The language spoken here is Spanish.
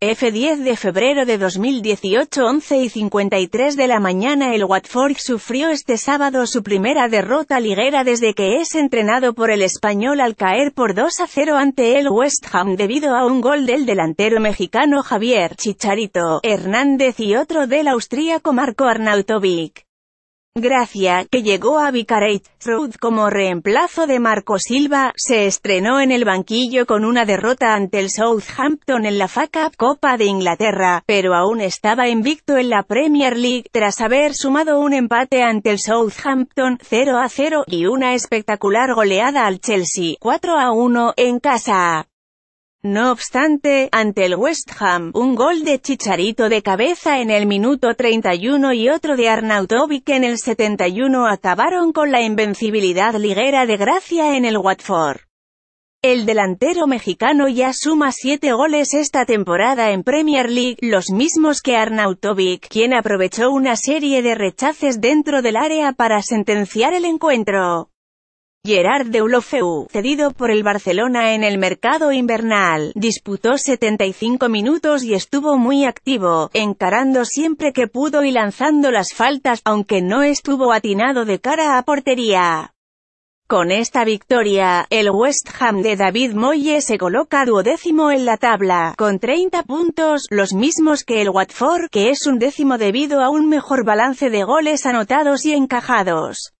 F10 de febrero de 2018 11 y 53 de la mañana el Watford sufrió este sábado su primera derrota liguera desde que es entrenado por el español al caer por 2 a 0 ante el West Ham debido a un gol del delantero mexicano Javier Chicharito Hernández y otro del austríaco Marco Arnautovic. Gracia, que llegó a Vicarage Road como reemplazo de Marco Silva, se estrenó en el banquillo con una derrota ante el Southampton en la FA Cup Copa de Inglaterra, pero aún estaba invicto en la Premier League, tras haber sumado un empate ante el Southampton, 0 a 0, y una espectacular goleada al Chelsea, 4 a 1, en casa. No obstante, ante el West Ham, un gol de Chicharito de cabeza en el minuto 31 y otro de Arnautovic en el 71 acabaron con la invencibilidad liguera de Gracia en el Watford. El delantero mexicano ya suma siete goles esta temporada en Premier League, los mismos que Arnautovic, quien aprovechó una serie de rechaces dentro del área para sentenciar el encuentro. Gerard Deulofeu, cedido por el Barcelona en el mercado invernal, disputó 75 minutos y estuvo muy activo, encarando siempre que pudo y lanzando las faltas, aunque no estuvo atinado de cara a portería. Con esta victoria, el West Ham de David Moyes se coloca duodécimo en la tabla, con 30 puntos, los mismos que el Watford, que es un décimo debido a un mejor balance de goles anotados y encajados.